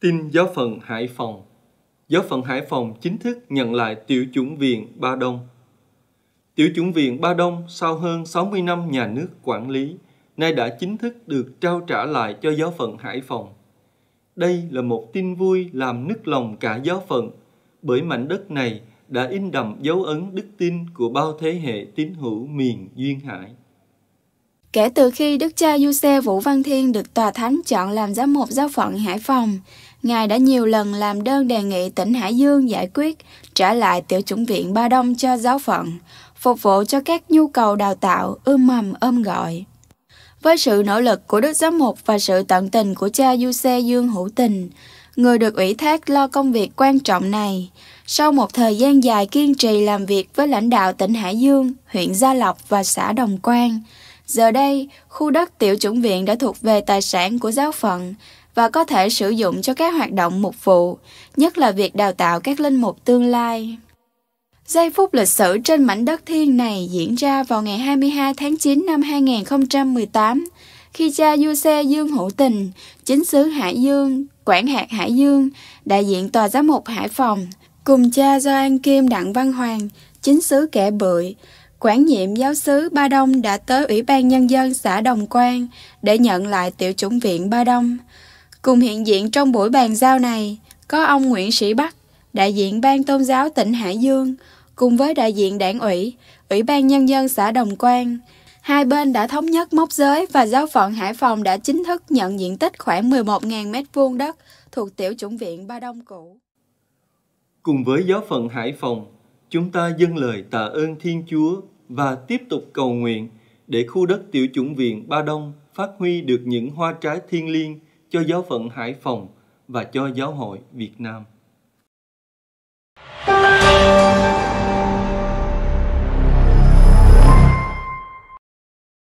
Tin giáo phận Hải Phòng Giáo phận Hải Phòng chính thức nhận lại tiểu chủng viện Ba Đông. Tiểu chủng viện Ba Đông sau hơn 60 năm nhà nước quản lý, nay đã chính thức được trao trả lại cho giáo phận Hải Phòng. Đây là một tin vui làm nức lòng cả giáo phận, bởi mảnh đất này đã in đậm dấu ấn đức tin của bao thế hệ tín hữu miền Duyên Hải. Kể từ khi Đức cha Du Xe Vũ Văn Thiên được tòa thánh chọn làm giám mục giáo phận Hải Phòng, Ngài đã nhiều lần làm đơn đề nghị tỉnh Hải Dương giải quyết trả lại tiểu chủng viện Ba Đông cho giáo phận, phục vụ cho các nhu cầu đào tạo ươm mầm ôm gọi. Với sự nỗ lực của Đức Giám Mục và sự tận tình của cha Du Xe Dương Hữu Tình, người được ủy thác lo công việc quan trọng này, sau một thời gian dài kiên trì làm việc với lãnh đạo tỉnh Hải Dương, huyện Gia Lộc và xã Đồng Quang, giờ đây khu đất tiểu chủng viện đã thuộc về tài sản của giáo phận, và có thể sử dụng cho các hoạt động mục vụ, nhất là việc đào tạo các linh mục tương lai. Giây phút lịch sử trên mảnh đất thiên này diễn ra vào ngày 22 tháng 9 năm 2018, khi cha Du Xe Dương Hữu Tình, chính xứ Hải Dương, quản hạt Hải Dương, đại diện tòa giám mục Hải Phòng, cùng cha Do An Kim Đặng Văn Hoàng, chính xứ Kẻ Bưởi, quản nhiệm giáo xứ Ba Đông đã tới Ủy ban Nhân dân xã Đồng Quang để nhận lại tiểu chủng viện Ba Đông. Cùng hiện diện trong buổi bàn giao này có ông Nguyễn Sĩ Bắc, đại diện ban tôn giáo tỉnh Hải Dương, cùng với đại diện đảng ủy, ủy ban nhân dân xã Đồng Quang. Hai bên đã thống nhất mốc giới và giáo phận Hải Phòng đã chính thức nhận diện tích khoảng 11.000 m2 đất thuộc tiểu chủng viện Ba Đông cũ. Cùng với giáo phận Hải Phòng, chúng ta dâng lời tạ ơn Thiên Chúa và tiếp tục cầu nguyện để khu đất tiểu chủng viện Ba Đông phát huy được những hoa trái thiên liêng cho giáo phận Hải Phòng và cho giáo hội Việt Nam.